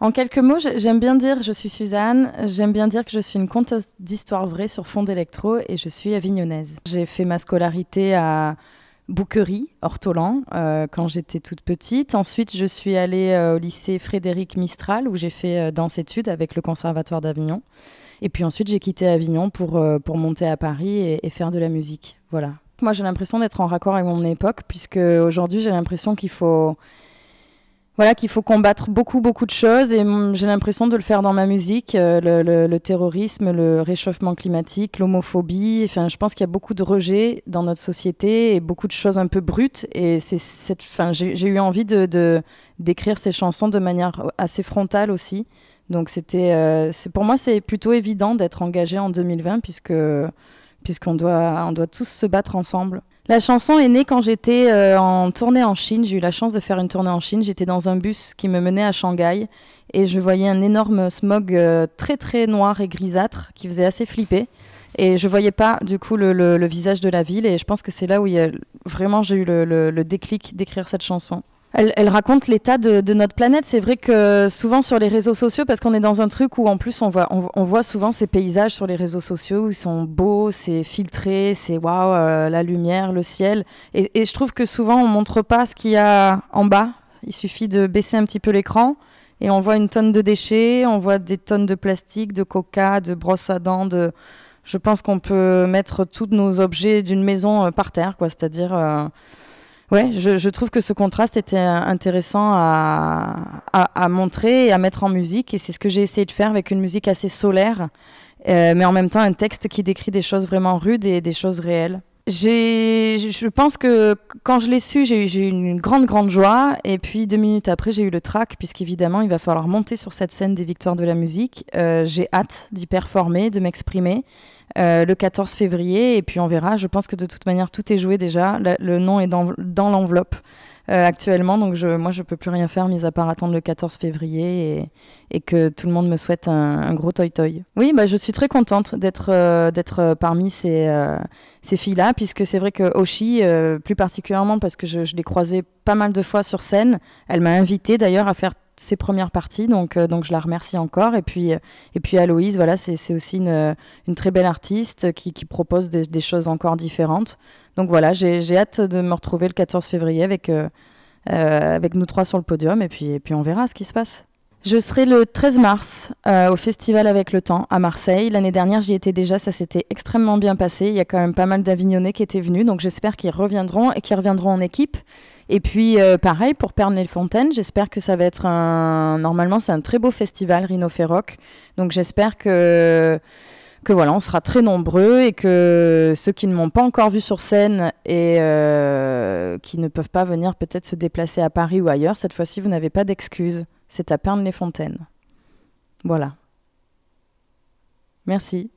En quelques mots, j'aime bien dire je suis Suzanne, j'aime bien dire que je suis une conteuse d'histoire vraie sur fond d'électro et je suis avignonnaise. J'ai fait ma scolarité à Bouquerie, Ortolan, euh, quand j'étais toute petite. Ensuite, je suis allée euh, au lycée Frédéric Mistral où j'ai fait euh, danse-études avec le Conservatoire d'Avignon. Et puis ensuite, j'ai quitté Avignon pour, pour monter à Paris et, faire de la musique. Voilà. Moi, j'ai l'impression d'être en raccord avec mon époque puisque aujourd'hui, j'ai l'impression qu'il faut voilà qu'il faut combattre beaucoup beaucoup de choses et j'ai l'impression de le faire dans ma musique euh, le, terrorisme le réchauffement climatique l'homophobie enfin je pense qu'il y a beaucoup de rejets dans notre société et beaucoup de choses un peu brutes et c'est cette fin j'ai eu envie de d'écrire ces chansons de manière assez frontale aussi donc c'était euh, c'est pour moi c'est plutôt évident d'être engagé en 2020 puisque puisqu'on doit on doit tous se battre ensemble la chanson est née quand j'étais euh, en tournée en Chine. J'ai eu la chance de faire une tournée en Chine. J'étais dans un bus qui me menait à Shanghai et je voyais un énorme smog euh, très très noir et grisâtre qui faisait assez flipper. Et je voyais pas du coup le, visage de la ville et je pense que c'est là où il vraiment j'ai eu le déclic d'écrire cette chanson. Elle, raconte l'état de, notre planète. C'est vrai que souvent sur les réseaux sociaux, parce qu'on est dans un truc où en plus on voit, on, voit souvent ces paysages sur les réseaux sociaux où ils sont beaux, c'est filtré, c'est waouh, euh, la lumière, le ciel. Et, je trouve que souvent on montre pas ce qu'il y a en bas. Il suffit de baisser un petit peu l'écran et on voit une tonne de déchets, on voit des tonnes de plastique, de coca, de brosses à dents, Je pense qu'on peut mettre tous nos objets d'une maison euh, par terre, quoi. C'est-à-dire. Euh, Ouais, je, trouve que ce contraste était euh, intéressant à, à, montrer et à mettre en musique. Et c'est ce que j'ai essayé de faire avec une musique assez solaire, euh, mais en même temps un texte qui décrit des choses vraiment rudes et des choses réelles je pense que quand je l'ai su, j'ai eu une grande, grande joie. Et puis deux minutes après, j'ai eu le track, puisqu'évidemment, il va falloir monter sur cette scène des victoires de la musique. Euh, j'ai hâte d'y performer, de m'exprimer euh, le 14 février. Et puis on verra. Je pense que de toute manière, tout est joué déjà. le, nom est dans l'enveloppe. Euh, actuellement. Donc je, moi, je peux plus rien faire, mis à part attendre le 14 février et, et que tout le monde me souhaite un, gros toy-toy. Oui, bah, je suis très contente d'être euh, d'être euh, parmi ces, ces filles-là, puisque c'est vrai que Oshi, plus particulièrement parce que je, je l'ai croisée pas mal de fois sur scène, elle m'a invitée d'ailleurs à faire ses premières parties, donc, euh, donc je la remercie encore. Et puis, euh, et puis Aloïse, voilà, c'est aussi euh, une, très belle artiste qui, propose des, choses encore différentes. Donc voilà, j'ai hâte de me retrouver le 14 février avec, avec nous trois sur le podium et puis, et puis on verra ce qui se passe. Je serai le 13 mars euh, au Festival avec le temps à Marseille. L'année dernière, j'y étais déjà, ça s'était extrêmement bien passé. Il y a quand même pas mal d'Avignonnais qui étaient venus, donc j'espère qu'ils reviendront et qu'ils reviendront en équipe. Et puis, euh, pareil, pour les fontaine j'espère que ça va être un... Normalement, c'est un très beau festival, Rhino Ferroc. Donc j'espère que... que voilà, on sera très nombreux et que ceux qui ne m'ont pas encore vu sur scène et euh, qui ne peuvent pas venir peut-être se déplacer à Paris ou ailleurs, cette fois-ci, vous n'avez pas d'excuses c'est à perdre les fontaines Voilà. Merci.